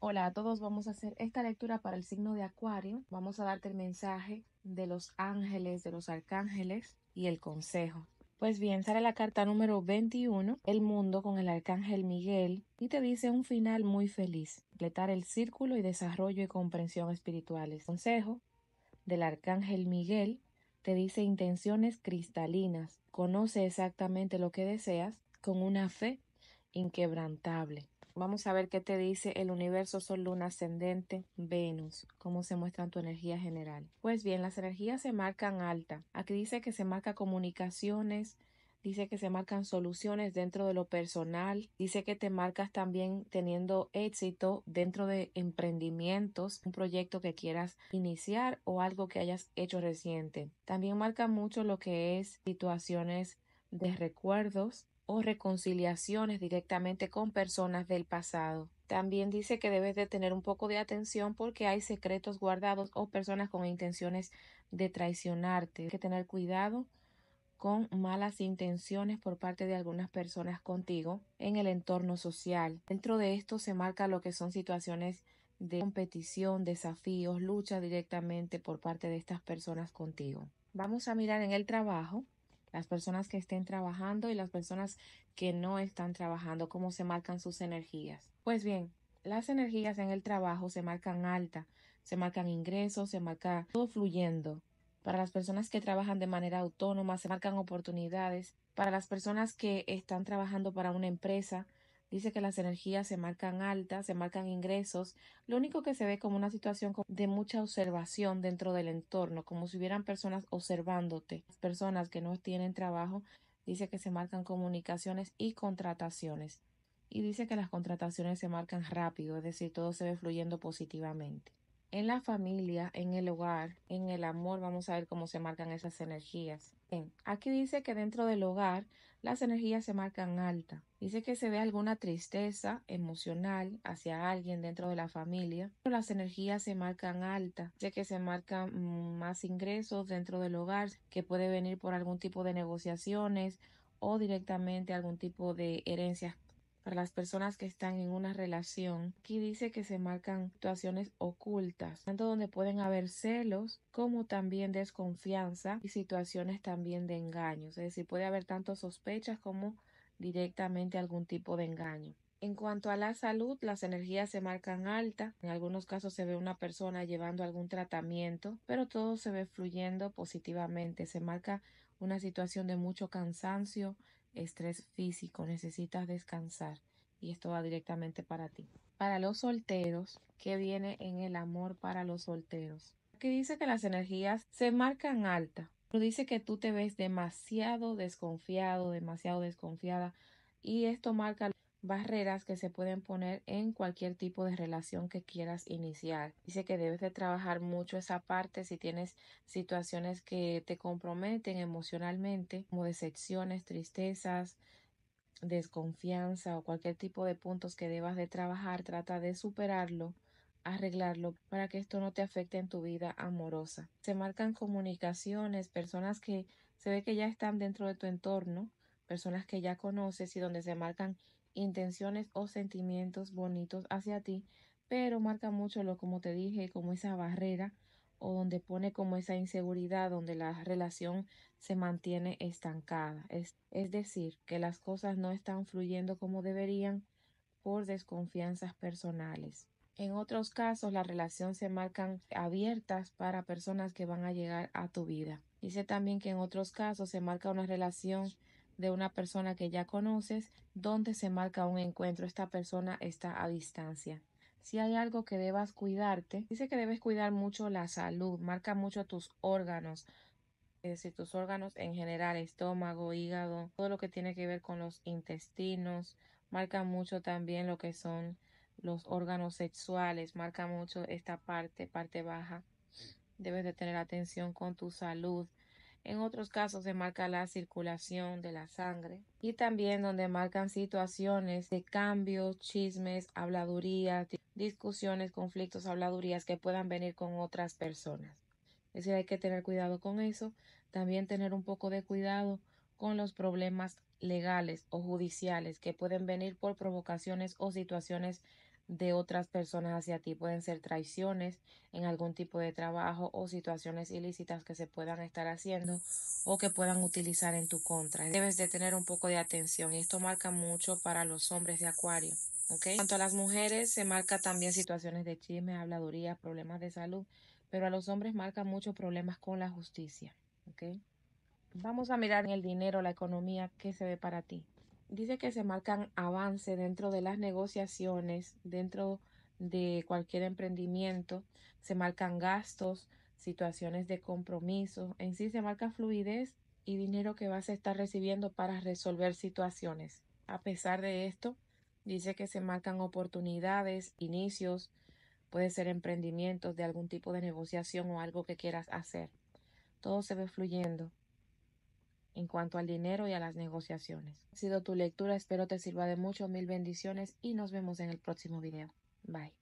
Hola a todos, vamos a hacer esta lectura para el signo de Acuario. Vamos a darte el mensaje de los ángeles, de los arcángeles y el consejo. Pues bien, sale la carta número 21, El mundo con el arcángel Miguel, y te dice un final muy feliz, completar el círculo y desarrollo y comprensión espirituales. Consejo del arcángel Miguel te dice intenciones cristalinas, conoce exactamente lo que deseas con una fe inquebrantable. Vamos a ver qué te dice el universo Sol, Luna, Ascendente, Venus, cómo se muestran tu energía general. Pues bien, las energías se marcan alta. Aquí dice que se marca comunicaciones, dice que se marcan soluciones dentro de lo personal, dice que te marcas también teniendo éxito dentro de emprendimientos, un proyecto que quieras iniciar o algo que hayas hecho reciente. También marca mucho lo que es situaciones de recuerdos, o reconciliaciones directamente con personas del pasado. También dice que debes de tener un poco de atención porque hay secretos guardados o personas con intenciones de traicionarte. Hay que tener cuidado con malas intenciones por parte de algunas personas contigo en el entorno social. Dentro de esto se marca lo que son situaciones de competición, desafíos, lucha directamente por parte de estas personas contigo. Vamos a mirar en el trabajo las personas que estén trabajando y las personas que no están trabajando, cómo se marcan sus energías. Pues bien, las energías en el trabajo se marcan alta, se marcan ingresos, se marca todo fluyendo. Para las personas que trabajan de manera autónoma, se marcan oportunidades. Para las personas que están trabajando para una empresa, Dice que las energías se marcan altas, se marcan ingresos. Lo único que se ve como una situación de mucha observación dentro del entorno, como si hubieran personas observándote, personas que no tienen trabajo. Dice que se marcan comunicaciones y contrataciones. Y dice que las contrataciones se marcan rápido, es decir, todo se ve fluyendo positivamente en la familia, en el hogar, en el amor, vamos a ver cómo se marcan esas energías. aquí dice que dentro del hogar las energías se marcan alta. Dice que se ve alguna tristeza emocional hacia alguien dentro de la familia, pero las energías se marcan alta. Dice que se marcan mm, más ingresos dentro del hogar, que puede venir por algún tipo de negociaciones o directamente algún tipo de herencias para las personas que están en una relación. Aquí dice que se marcan situaciones ocultas, tanto donde pueden haber celos como también desconfianza y situaciones también de engaños. Es decir, puede haber tanto sospechas como directamente algún tipo de engaño. En cuanto a la salud, las energías se marcan alta. En algunos casos se ve una persona llevando algún tratamiento, pero todo se ve fluyendo positivamente. Se marca una situación de mucho cansancio, estrés físico, necesitas descansar y esto va directamente para ti. Para los solteros, que viene en el amor para los solteros? Aquí dice que las energías se marcan alta, pero dice que tú te ves demasiado desconfiado, demasiado desconfiada y esto marca barreras que se pueden poner en cualquier tipo de relación que quieras iniciar. Dice que debes de trabajar mucho esa parte si tienes situaciones que te comprometen emocionalmente, como decepciones, tristezas, desconfianza o cualquier tipo de puntos que debas de trabajar, trata de superarlo arreglarlo para que esto no te afecte en tu vida amorosa. Se marcan comunicaciones, personas que se ve que ya están dentro de tu entorno, personas que ya conoces y donde se marcan intenciones o sentimientos bonitos hacia ti, pero marca mucho lo como te dije, como esa barrera o donde pone como esa inseguridad, donde la relación se mantiene estancada. Es, decir, que las cosas no están fluyendo como deberían por desconfianzas personales. En otros casos, la relación se marcan abiertas para personas que van a llegar a tu vida. Dice también que en otros casos se marca una relación de una persona que ya conoces, donde se marca un encuentro, esta persona está a distancia. Si hay algo que debas cuidarte, dice que debes cuidar mucho la salud, marca mucho tus órganos, es eh, decir, tus órganos en general, estómago, hígado, todo lo que tiene que ver con los intestinos, marca mucho también lo que son los órganos sexuales, marca mucho esta parte, parte baja. Debes de tener atención con tu salud. En otros casos se marca la circulación de la sangre y también donde marcan situaciones de cambios, chismes, habladurías, discusiones, conflictos, habladurías que puedan venir con otras personas. Es decir, hay que tener cuidado con eso. También tener un poco de cuidado con los problemas legales o judiciales que pueden venir por provocaciones o situaciones de otras personas hacia ti. Pueden ser traiciones en algún tipo de trabajo o situaciones ilícitas que se puedan estar haciendo o que puedan utilizar en tu contra. Debes de tener un poco de atención y esto marca mucho para los hombres de acuario. ¿okay? cuanto a las mujeres, se marca también situaciones de chisme, habladuría, problemas de salud, pero a los hombres marca muchos problemas con la justicia. Vamos a mirar en el dinero, la economía, qué se ve para ti dice que se marcan avances dentro de las negociaciones, dentro de cualquier emprendimiento, se marcan gastos, situaciones de compromiso, en sí se marca fluidez y dinero que vas a estar recibiendo para resolver situaciones. A pesar de esto, dice que se marcan oportunidades, inicios, puede ser emprendimientos de algún tipo de negociación o algo que quieras hacer. Todo se ve fluyendo en cuanto al dinero y a las negociaciones. Ha sido tu lectura, espero te sirva de mucho, mil bendiciones y nos vemos en el próximo video. Bye.